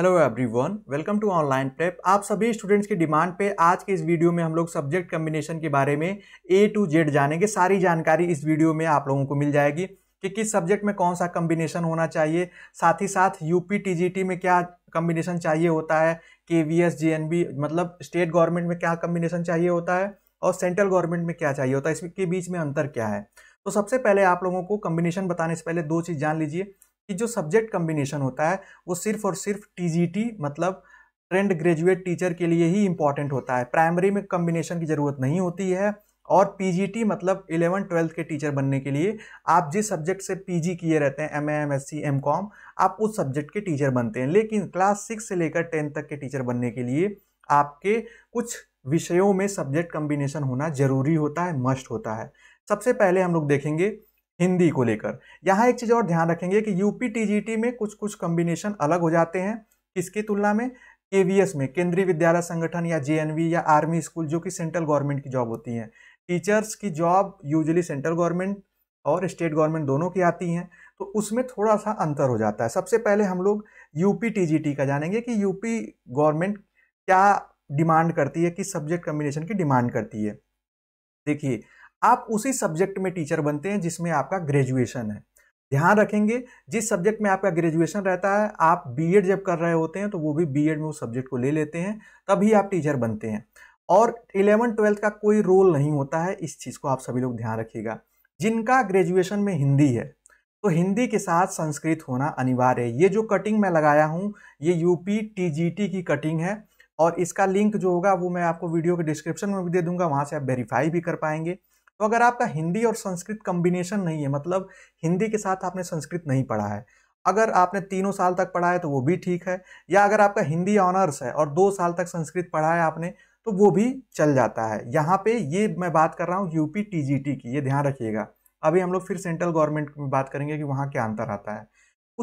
hello everyone welcome to online prep आप सभी students की डिमांड पे आज के इस वीडियो में हम लोग सब्जेक्ट कम्बिनेशन के बारे में ए टू जेड जानेंगे सारी जानकारी इस वीडियो में आप लोगों को मिल जाएगी कि किस सब्जेक्ट में कौन सा कम्बिनेशन होना चाहिए साथ ही साथ यूपी टीजीटी में क्या कम्बिनेशन चाहिए होता है K V S J N B मतलब स्टेट गवर्नमेंट में क्या कम्बिनेशन चाहिए होता है और सेंट्रल गवर्नमेंट में क्या चाहिए होता है इसके बीच में अंतर क्या है तो सबसे पहले आप लोगों को कम्बिनेशन बताने से पहले दो चीज़ जान लीजिए कि जो सब्जेक्ट कम्बिनेशन होता है वो सिर्फ और सिर्फ टी मतलब ट्रेंड ग्रेजुएट टीचर के लिए ही इम्पॉर्टेंट होता है प्राइमरी में कम्बिनेशन की ज़रूरत नहीं होती है और पीजीटी मतलब इलेवन ट्वेल्थ के टीचर बनने के लिए आप जिस सब्जेक्ट से पीजी किए रहते हैं सी एम कॉम आप उस सब्जेक्ट के टीचर बनते हैं लेकिन क्लास सिक्स से लेकर टेंथ तक के टीचर बनने के लिए आपके कुछ विषयों में सब्जेक्ट कम्बिनेशन होना जरूरी होता है मस्ट होता है सबसे पहले हम लोग देखेंगे हिंदी को लेकर यहाँ एक चीज़ और ध्यान रखेंगे कि यूपी टीजीटी में कुछ कुछ कॉम्बिनेशन अलग हो जाते हैं किसकी तुलना में के में केंद्रीय विद्यालय संगठन या जे या आर्मी स्कूल जो कि सेंट्रल गवर्नमेंट की जॉब होती हैं टीचर्स की जॉब यूजली सेंट्रल गवर्नमेंट और स्टेट गवर्नमेंट दोनों की आती हैं तो उसमें थोड़ा सा अंतर हो जाता है सबसे पहले हम लोग यूपी टीजीटी का जानेंगे कि यूपी गवर्नमेंट क्या डिमांड करती है किस सब्जेक्ट कम्बिनेशन की डिमांड करती है देखिए आप उसी सब्जेक्ट में टीचर बनते हैं जिसमें आपका ग्रेजुएशन है ध्यान रखेंगे जिस सब्जेक्ट में आपका ग्रेजुएशन रहता है आप बीएड जब कर रहे होते हैं तो वो भी बीएड में उस सब्जेक्ट को ले लेते हैं तभी आप टीचर बनते हैं और इलेवन ट्वेल्थ का कोई रोल नहीं होता है इस चीज़ को आप सभी लोग ध्यान रखिएगा जिनका ग्रेजुएशन में हिंदी है तो हिंदी के साथ संस्कृत होना अनिवार्य है ये जो कटिंग मैं लगाया हूँ ये यूपी टीजीटी की कटिंग है और इसका लिंक जो होगा वो मैं आपको वीडियो के डिस्क्रिप्शन में भी दे दूंगा वहाँ से आप वेरीफाई भी कर पाएंगे तो अगर आपका हिंदी और संस्कृत कम्बिनेशन नहीं है मतलब हिंदी के साथ आपने संस्कृत नहीं पढ़ा है अगर आपने तीनों साल तक पढ़ा है तो वो भी ठीक है या अगर आपका हिंदी ऑनर्स है और दो साल तक संस्कृत पढ़ा है आपने तो वो भी चल जाता है यहाँ पे ये मैं बात कर रहा हूँ यूपी टीजीटी की ये ध्यान रखिएगा अभी हम लोग फिर सेंट्रल गवर्नमेंट में बात करेंगे कि वहाँ क्या अंतर आता है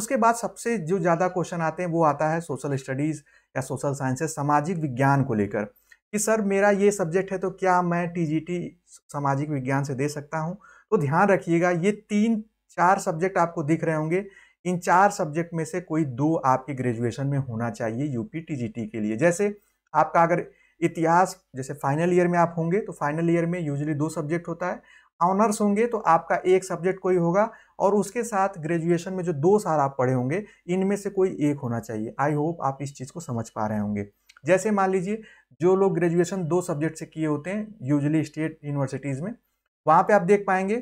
उसके बाद सबसे जो ज़्यादा क्वेश्चन आते हैं वो आता है सोशल स्टडीज़ या सोशल साइंसेस सामाजिक विज्ञान को लेकर कि सर मेरा ये सब्जेक्ट है तो क्या मैं टीजीटी सामाजिक विज्ञान से दे सकता हूँ तो ध्यान रखिएगा ये तीन चार सब्जेक्ट आपको दिख रहे होंगे इन चार सब्जेक्ट में से कोई दो आपके ग्रेजुएशन में होना चाहिए यूपी टीजीटी के लिए जैसे आपका अगर इतिहास जैसे फाइनल ईयर में आप होंगे तो फाइनल ईयर में यूजली दो सब्जेक्ट होता है ऑनर्स होंगे तो आपका एक सब्जेक्ट कोई होगा और उसके साथ ग्रेजुएशन में जो दो साल आप पढ़े होंगे इनमें से कोई एक होना चाहिए आई होप आप इस चीज़ को समझ पा रहे होंगे जैसे मान लीजिए जो लोग ग्रेजुएशन दो सब्जेक्ट से किए होते हैं यूजली स्टेट यूनिवर्सिटीज़ में वहाँ पे आप देख पाएंगे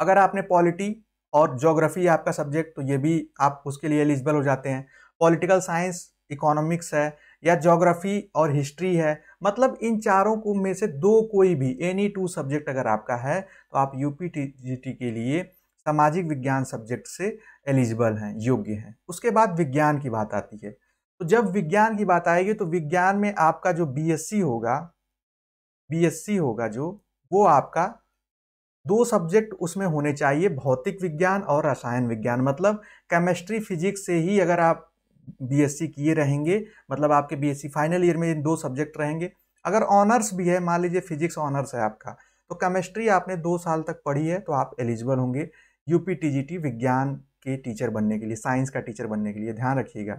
अगर आपने पॉलिटी और जोग्राफी आपका सब्जेक्ट तो ये भी आप उसके लिए एलिजिबल हो जाते हैं पॉलिटिकल साइंस इकोनॉमिक्स है या जोग्राफी और हिस्ट्री है मतलब इन चारों को में से दो कोई भी एनी टू सब्जेक्ट अगर आपका है तो आप यू पी के लिए सामाजिक विज्ञान सब्जेक्ट से एलिजिबल हैं योग्य हैं उसके बाद विज्ञान की बात आती है तो जब विज्ञान की बात आएगी तो विज्ञान में आपका जो बीएससी होगा बीएससी होगा जो वो आपका दो सब्जेक्ट उसमें होने चाहिए भौतिक विज्ञान और रसायन विज्ञान मतलब केमिस्ट्री फिजिक्स से ही अगर आप बीएससी किए रहेंगे मतलब आपके बीएससी फाइनल ईयर में इन दो सब्जेक्ट रहेंगे अगर ऑनर्स भी है मान लीजिए फिजिक्स ऑनर्स है आपका तो केमिस्ट्री आपने दो साल तक पढ़ी है तो आप एलिजिबल होंगे यूपी टीजीटी विज्ञान के टीचर बनने के लिए साइंस का टीचर बनने के लिए ध्यान रखिएगा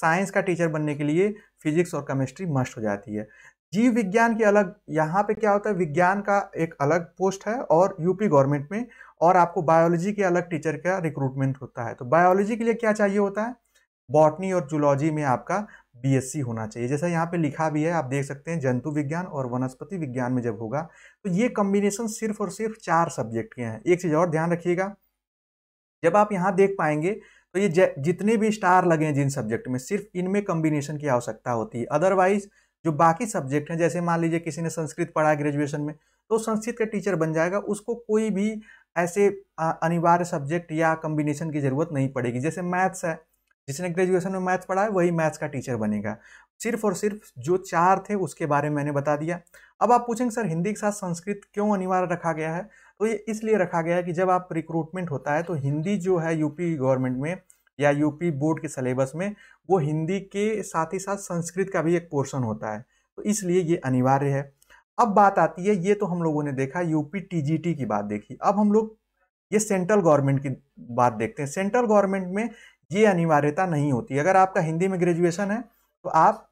साइंस का टीचर बनने के लिए फिजिक्स और केमिस्ट्री मस्ट हो जाती है जीव विज्ञान की अलग यहाँ पे क्या होता है विज्ञान का एक अलग पोस्ट है और यूपी गवर्नमेंट में और आपको बायोलॉजी के अलग टीचर का रिक्रूटमेंट होता है तो बायोलॉजी के लिए क्या चाहिए होता है बॉटनी और जूलॉजी में आपका बीएससी होना चाहिए जैसा यहाँ पे लिखा भी है आप देख सकते हैं जंतु विज्ञान और वनस्पति विज्ञान में जब होगा तो ये कॉम्बिनेशन सिर्फ और सिर्फ चार सब्जेक्ट के हैं एक चीज़ और ध्यान रखिएगा जब आप यहाँ देख पाएंगे तो ये जितने भी स्टार लगे हैं जिन सब्जेक्ट में सिर्फ इनमें कम्बिनेशन की आवश्यकता होती है अदरवाइज जो बाकी सब्जेक्ट हैं जैसे मान लीजिए किसी ने संस्कृत पढ़ा ग्रेजुएशन में तो संस्कृत का टीचर बन जाएगा उसको कोई भी ऐसे अनिवार्य सब्जेक्ट या कम्बिनेशन की ज़रूरत नहीं पड़ेगी जैसे मैथ्स है जिसने ग्रेजुएशन में मैथ्स पढ़ा है वही मैथ्स का टीचर बनेगा सिर्फ और सिर्फ जो चार थे उसके बारे में मैंने बता दिया अब आप पूछेंगे सर हिंदी के साथ संस्कृत क्यों अनिवार्य रखा गया है तो ये इसलिए रखा गया है कि जब आप रिक्रूटमेंट होता है तो हिंदी जो है यूपी गवर्नमेंट में या यूपी बोर्ड के सिलेबस में वो हिंदी के साथ ही साथ संस्कृत का भी एक पोर्शन होता है तो इसलिए ये अनिवार्य है अब बात आती है ये तो हम लोगों ने देखा यूपी टी की बात देखी अब हम लोग ये सेंट्रल गवर्नमेंट की बात देखते हैं सेंट्रल गवर्नमेंट में ये अनिवार्यता नहीं होती अगर आपका हिंदी में ग्रेजुएशन है तो आप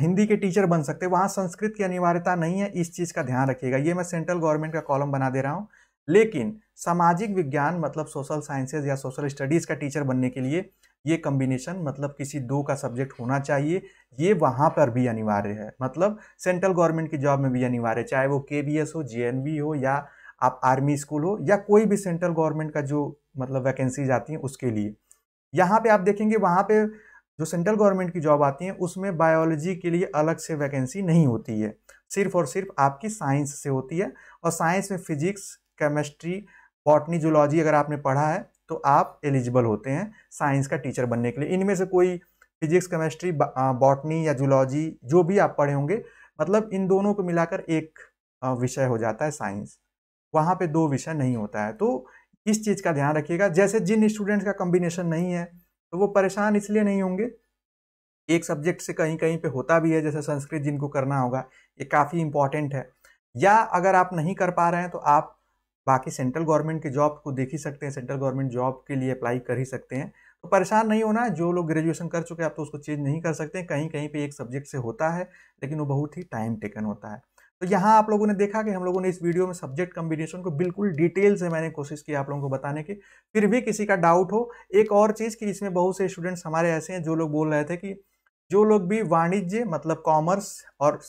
हिंदी के टीचर बन सकते वहाँ संस्कृत की अनिवार्यता नहीं है इस चीज़ का ध्यान रखिएगा ये मैं सेंट्रल गवर्नमेंट का कॉलम बना दे रहा हूँ लेकिन सामाजिक विज्ञान मतलब सोशल साइंसेज या सोशल स्टडीज़ का टीचर बनने के लिए ये कम्बिनेशन मतलब किसी दो का सब्जेक्ट होना चाहिए ये वहाँ पर भी अनिवार्य है मतलब सेंट्रल गवर्नमेंट की जॉब में भी अनिवार्य है चाहे वो के हो जे हो या आप आर्मी स्कूल हो या कोई भी सेंट्रल गवर्नमेंट का जो मतलब वैकेंसीज आती हैं उसके लिए यहाँ पे आप देखेंगे वहाँ पे जो सेंट्रल गवर्नमेंट की जॉब आती है उसमें बायोलॉजी के लिए अलग से वैकेंसी नहीं होती है सिर्फ और सिर्फ आपकी साइंस से होती है और साइंस में फिजिक्स केमिस्ट्री बॉटनी जूलॉजी अगर आपने पढ़ा है तो आप एलिजिबल होते हैं साइंस का टीचर बनने के लिए इनमें से कोई फिजिक्स केमिस्ट्री बॉटनी या जूलॉजी जो भी आप पढ़े होंगे मतलब इन दोनों को मिलाकर एक विषय हो जाता है साइंस वहाँ पे दो विषय नहीं होता है तो इस चीज़ का ध्यान रखिएगा जैसे जिन स्टूडेंट्स का कॉम्बिनेशन नहीं है तो वो परेशान इसलिए नहीं होंगे एक सब्जेक्ट से कहीं कहीं पे होता भी है जैसे संस्कृत जिनको करना होगा ये काफ़ी इंपॉर्टेंट है या अगर आप नहीं कर पा रहे हैं तो आप बाकी सेंट्रल गवर्नमेंट के जॉब को देख ही सकते हैं सेंट्रल गवर्नमेंट जॉब के लिए अप्लाई कर ही सकते हैं तो परेशान नहीं होना जो लोग ग्रेजुएशन कर चुके हैं आप तो उसको चेंज नहीं कर सकते कहीं कहीं पर एक सब्जेक्ट से होता है लेकिन वो बहुत ही टाइम टेकन होता है तो यहाँ आप लोगों ने देखा कि हम लोगों ने इस वीडियो में सब्जेक्ट कम्बिनेशन को बिल्कुल डिटेल से मैंने कोशिश की आप लोगों को बताने की फिर भी किसी का डाउट हो एक और चीज़ कि इसमें बहुत से स्टूडेंट्स हमारे ऐसे हैं जो लोग बोल रहे थे कि जो लोग भी वाणिज्य मतलब कॉमर्स और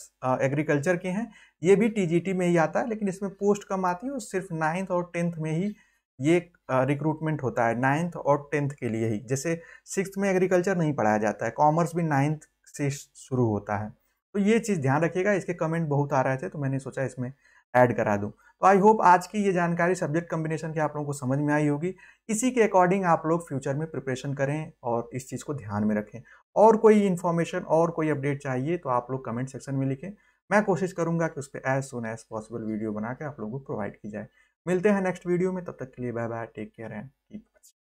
एग्रीकल्चर के हैं ये भी टी में ही आता है लेकिन इसमें पोस्ट कम आती है और सिर्फ नाइन्थ और टेंथ में ही ये रिक्रूटमेंट होता है नाइन्थ और टेंथ के लिए ही जैसे सिक्स में एग्रीकल्चर नहीं पढ़ाया जाता है कॉमर्स भी नाइन्थ से शुरू होता है तो ये चीज़ ध्यान रखिएगा इसके कमेंट बहुत आ रहे थे तो मैंने सोचा इसमें ऐड करा दूँ तो आई होप आज की ये जानकारी सब्जेक्ट कम्बिनेशन की आप लोगों को समझ में आई होगी इसी के अकॉर्डिंग आप लोग फ्यूचर में प्रिपरेशन करें और इस चीज़ को ध्यान में रखें और कोई इन्फॉर्मेशन और कोई अपडेट चाहिए तो आप लोग कमेंट सेक्शन में लिखें मैं कोशिश करूंगा कि उस पर as soon as possible video बना के आप लोगों को प्रोवाइड की जाए मिलते हैं नेक्स्ट वीडियो में तब तक के लिए bye bye take care and keep